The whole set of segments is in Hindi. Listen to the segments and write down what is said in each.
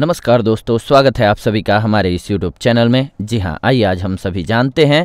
नमस्कार दोस्तों स्वागत है आप सभी का हमारे इस यूट्यूब चैनल में जी हाँ आइए आज हम सभी जानते हैं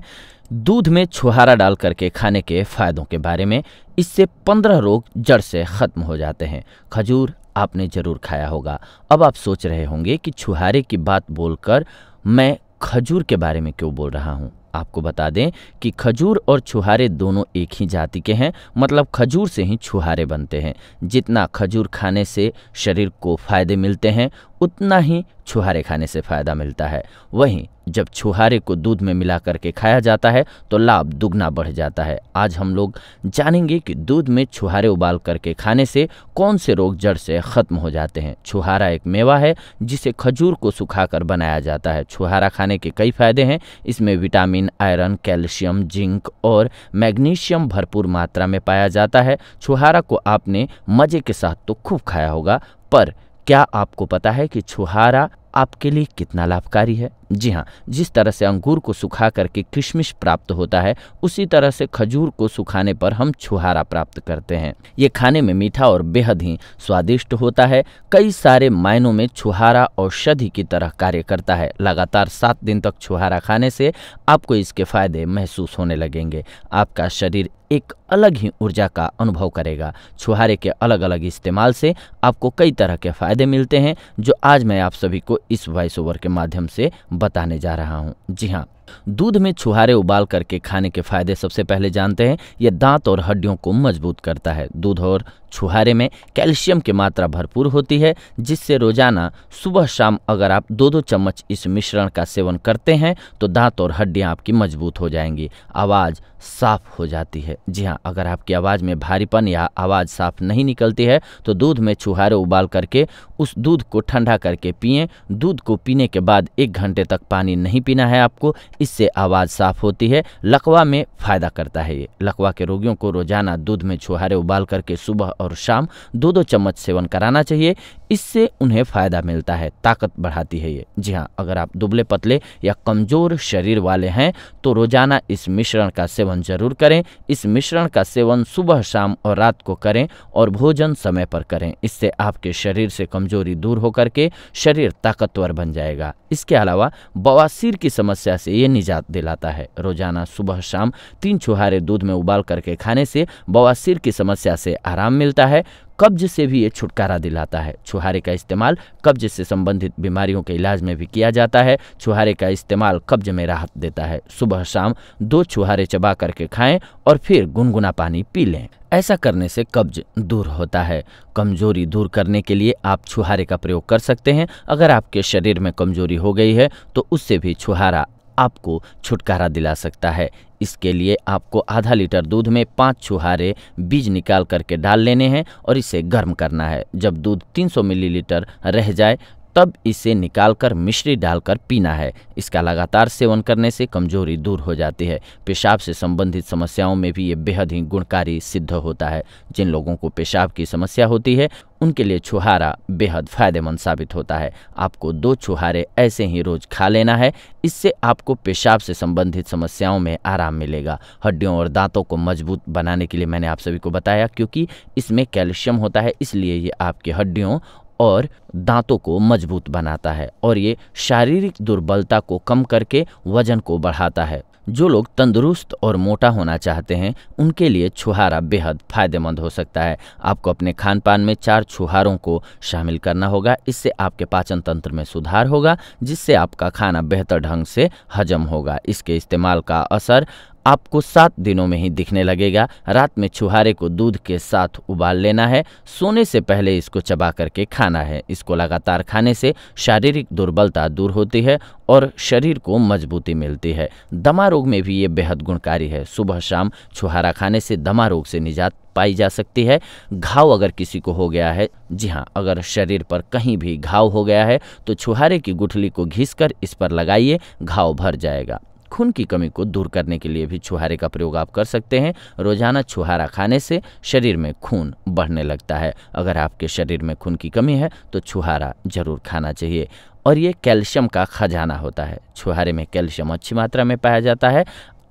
दूध में छुहारा डाल करके खाने के फायदों के बारे में इससे पंद्रह रोग जड़ से ख़त्म हो जाते हैं खजूर आपने ज़रूर खाया होगा अब आप सोच रहे होंगे कि छुहारे की बात बोलकर मैं खजूर के बारे में क्यों बोल रहा हूँ आपको बता दें कि खजूर और छुहारे दोनों एक ही जाति के हैं मतलब खजूर से ही छुहारे बनते हैं जितना खजूर खाने से शरीर को फायदे मिलते हैं उतना ही छुहारे खाने से फ़ायदा मिलता है वहीं जब छुहारे को दूध में मिला करके खाया जाता है तो लाभ दुगना बढ़ जाता है आज हम लोग जानेंगे कि दूध में छुहारे उबाल करके खाने से कौन से रोग जड़ से ख़त्म हो जाते हैं छुहारा एक मेवा है जिसे खजूर को सुखाकर बनाया जाता है छुहारा खाने के कई फ़ायदे हैं इसमें विटामिन आयरन कैल्शियम जिंक और मैग्नीशियम भरपूर मात्रा में पाया जाता है छुहारा को आपने मज़े के साथ तो खूब खाया होगा पर क्या आपको पता है कि छुहारा आपके लिए कितना लाभकारी है जी हाँ जिस तरह से अंगूर को सुखा करके किशमिश प्राप्त होता है उसी तरह से खजूर को सुखाने पर हम छुहारा प्राप्त करते हैं ये खाने में मीठा और बेहद ही स्वादिष्ट होता है कई सारे मायनों में छुहारा औषधि की तरह कार्य करता है लगातार सात दिन तक छुहारा खाने से आपको इसके फायदे महसूस होने लगेंगे आपका शरीर एक अलग ही ऊर्जा का अनुभव करेगा छुहारे के अलग अलग इस्तेमाल से आपको कई तरह के फायदे मिलते हैं जो आज मैं आप सभी को इस वॉइस ओवर के माध्यम से बताने जा रहा हूँ जी हाँ दूध में छुहारे उबाल करके खाने के फायदे सबसे पहले जानते हैं यह दांत और हड्डियों को मजबूत करता है दूध और छुहारे में कैल्शियम की मात्रा भरपूर होती है जिससे रोजाना सुबह शाम अगर आप दो दो चम्मच इस मिश्रण का सेवन करते हैं तो दांत और हड्डियां आपकी मजबूत हो जाएंगी आवाज़ साफ हो जाती है जी हाँ अगर आपकी आवाज़ में भारीपन या आवाज़ साफ नहीं निकलती है तो दूध में छुहारे उबाल करके उस दूध को ठंडा करके पिए दूध को पीने के बाद एक घंटे तक पानी नहीं पीना है आपको इससे आवाज़ साफ होती है लकवा में फ़ायदा करता है ये लकवा के रोगियों को रोजाना दूध में छुहारे उबाल करके सुबह और शाम दो दो चम्मच सेवन कराना चाहिए इससे उन्हें फ़ायदा मिलता है ताकत बढ़ाती है ये जी हाँ अगर आप दुबले पतले या कमज़ोर शरीर वाले हैं तो रोज़ाना इस मिश्रण का सेवन ज़रूर करें इस मिश्रण का सेवन सुबह शाम और रात को करें और भोजन समय पर करें इससे आपके शरीर से कमज़ोरी दूर होकर के शरीर ताकतवर बन जाएगा इसके अलावा बवासीर की समस्या से लिए निजात दिलाता है रोजाना सुबह शाम तीन छुहारे दूध में उबाल करके खाने से बवासीर की समस्या से आराम मिलता है कब्ज से भी ये छुटकारा दिलाता है छुहारे का इस्तेमाल कब्ज से संबंधित बीमारियों के इलाज में भी किया जाता है छुहारे का इस्तेमाल कब्ज में राहत देता है सुबह शाम दो छुहारे चबा करके खाएं और फिर गुनगुना पानी पी लें ऐसा करने से कब्ज दूर होता है कमजोरी दूर करने के लिए आप छुहारे का प्रयोग कर सकते हैं अगर आपके शरीर में कमजोरी हो गई है तो उससे भी छुहारा आपको छुटकारा दिला सकता है इसके लिए आपको आधा लीटर दूध में पाँच छुहारे बीज निकाल करके डाल लेने हैं और इसे गर्म करना है जब दूध 300 मिलीलीटर रह जाए तब इसे निकालकर मिश्री डालकर पीना है इसका लगातार सेवन करने से कमजोरी दूर हो जाती है पेशाब से संबंधित समस्याओं में भी ये बेहद ही गुणकारी सिद्ध होता है जिन लोगों को पेशाब की समस्या होती है उनके लिए छुहारा बेहद फायदेमंद साबित होता है आपको दो छुहारे ऐसे ही रोज खा लेना है इससे आपको पेशाब से संबंधित समस्याओं में आराम मिलेगा हड्डियों और दांतों को मजबूत बनाने के लिए मैंने आप सभी को बताया क्योंकि इसमें कैल्शियम होता है इसलिए ये आपकी हड्डियों और दांतों को मजबूत बनाता है और ये शारीरिक दुर्बलता को कम करके वजन को बढ़ाता है जो लोग तंदुरुस्त और मोटा होना चाहते हैं उनके लिए छुहारा बेहद फायदेमंद हो सकता है आपको अपने खान पान में चार छुहारों को शामिल करना होगा इससे आपके पाचन तंत्र में सुधार होगा जिससे आपका खाना बेहतर ढंग से हजम होगा इसके इस्तेमाल का असर आपको सात दिनों में ही दिखने लगेगा रात में छुहारे को दूध के साथ उबाल लेना है सोने से पहले इसको चबा करके खाना है इसको लगातार खाने से शारीरिक दुर्बलता दूर होती है और शरीर को मजबूती मिलती है दमा रोग में भी ये बेहद गुणकारी है सुबह शाम छुहारा खाने से दमा रोग से निजात पाई जा सकती है घाव अगर किसी को हो गया है जी हाँ अगर शरीर पर कहीं भी घाव हो गया है तो छुहारे की गुठली को घिस इस पर लगाइए घाव भर जाएगा खून की कमी को दूर करने के लिए भी छुहारे का प्रयोग आप कर सकते हैं रोजाना छुहारा खाने से शरीर में खून बढ़ने लगता है अगर आपके शरीर में खून की कमी है तो छुहारा जरूर खाना चाहिए और ये कैल्शियम का खजाना होता है छुहारे में कैल्शियम अच्छी मात्रा में पाया जाता है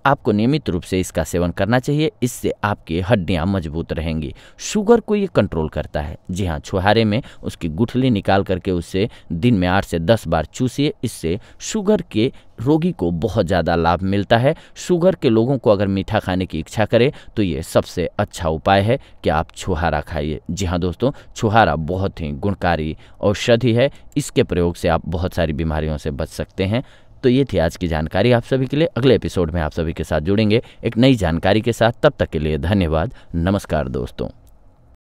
आपको नियमित रूप से इसका सेवन करना चाहिए इससे आपकी हड्डियाँ मजबूत रहेंगी शुगर को ये कंट्रोल करता है जी हाँ छुहारे में उसकी गुठली निकाल करके उससे दिन में आठ से दस बार चूसिए इससे शुगर के रोगी को बहुत ज़्यादा लाभ मिलता है शुगर के लोगों को अगर मीठा खाने की इच्छा करे तो ये सबसे अच्छा उपाय है कि आप छुहारा खाइए जी हाँ दोस्तों छुहारा बहुत ही गुणकारी औषधि है इसके प्रयोग से आप बहुत सारी बीमारियों से बच सकते हैं तो ये थी आज की जानकारी आप सभी के लिए अगले एपिसोड में आप सभी के साथ जुड़ेंगे एक नई जानकारी के साथ तब तक के लिए धन्यवाद नमस्कार दोस्तों